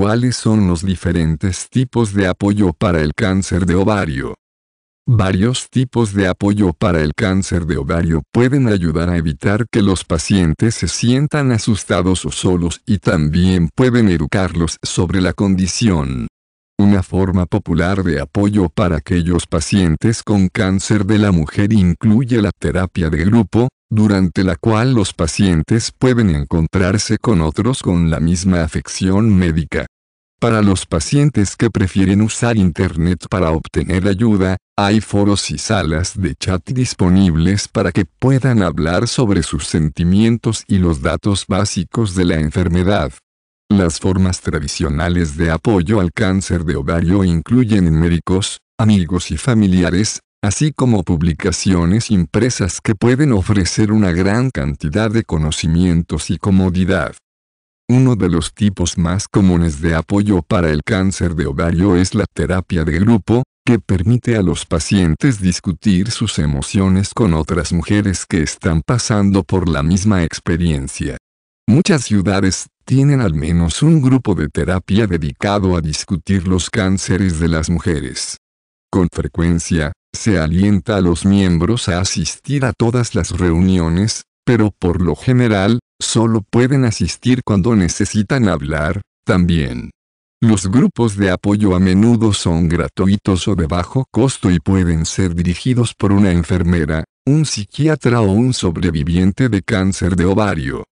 ¿Cuáles son los diferentes tipos de apoyo para el cáncer de ovario? Varios tipos de apoyo para el cáncer de ovario pueden ayudar a evitar que los pacientes se sientan asustados o solos y también pueden educarlos sobre la condición. Una forma popular de apoyo para aquellos pacientes con cáncer de la mujer incluye la terapia de grupo, durante la cual los pacientes pueden encontrarse con otros con la misma afección médica. Para los pacientes que prefieren usar Internet para obtener ayuda, hay foros y salas de chat disponibles para que puedan hablar sobre sus sentimientos y los datos básicos de la enfermedad. Las formas tradicionales de apoyo al cáncer de ovario incluyen médicos, amigos y familiares, así como publicaciones impresas que pueden ofrecer una gran cantidad de conocimientos y comodidad. Uno de los tipos más comunes de apoyo para el cáncer de ovario es la terapia de grupo, que permite a los pacientes discutir sus emociones con otras mujeres que están pasando por la misma experiencia. Muchas ciudades tienen al menos un grupo de terapia dedicado a discutir los cánceres de las mujeres. Con frecuencia, alienta a los miembros a asistir a todas las reuniones, pero por lo general, solo pueden asistir cuando necesitan hablar, también. Los grupos de apoyo a menudo son gratuitos o de bajo costo y pueden ser dirigidos por una enfermera, un psiquiatra o un sobreviviente de cáncer de ovario.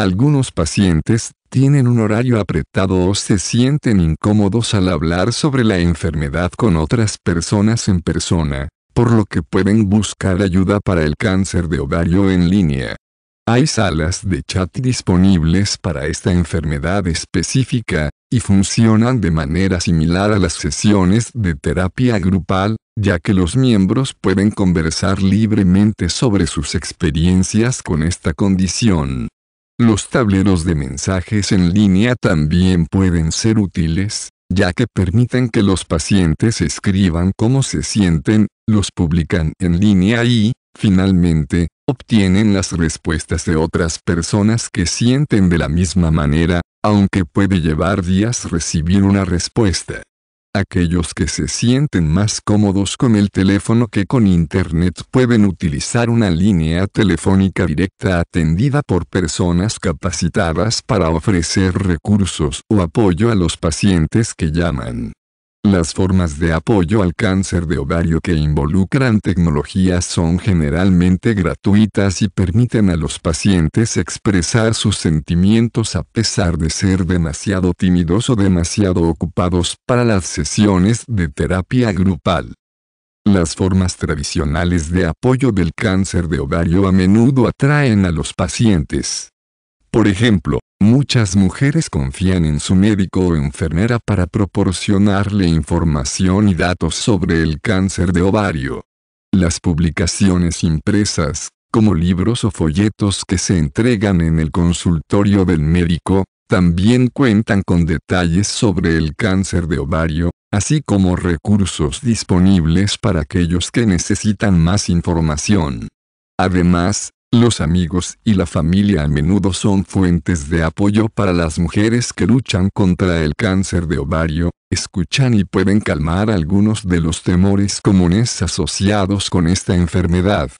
Algunos pacientes tienen un horario apretado o se sienten incómodos al hablar sobre la enfermedad con otras personas en persona, por lo que pueden buscar ayuda para el cáncer de ovario en línea. Hay salas de chat disponibles para esta enfermedad específica, y funcionan de manera similar a las sesiones de terapia grupal, ya que los miembros pueden conversar libremente sobre sus experiencias con esta condición. Los tableros de mensajes en línea también pueden ser útiles, ya que permiten que los pacientes escriban cómo se sienten, los publican en línea y, finalmente, obtienen las respuestas de otras personas que sienten de la misma manera, aunque puede llevar días recibir una respuesta. Aquellos que se sienten más cómodos con el teléfono que con Internet pueden utilizar una línea telefónica directa atendida por personas capacitadas para ofrecer recursos o apoyo a los pacientes que llaman. Las formas de apoyo al cáncer de ovario que involucran tecnologías son generalmente gratuitas y permiten a los pacientes expresar sus sentimientos a pesar de ser demasiado tímidos o demasiado ocupados para las sesiones de terapia grupal. Las formas tradicionales de apoyo del cáncer de ovario a menudo atraen a los pacientes. Por ejemplo, Muchas mujeres confían en su médico o enfermera para proporcionarle información y datos sobre el cáncer de ovario. Las publicaciones impresas, como libros o folletos que se entregan en el consultorio del médico, también cuentan con detalles sobre el cáncer de ovario, así como recursos disponibles para aquellos que necesitan más información. Además, los amigos y la familia a menudo son fuentes de apoyo para las mujeres que luchan contra el cáncer de ovario, escuchan y pueden calmar algunos de los temores comunes asociados con esta enfermedad.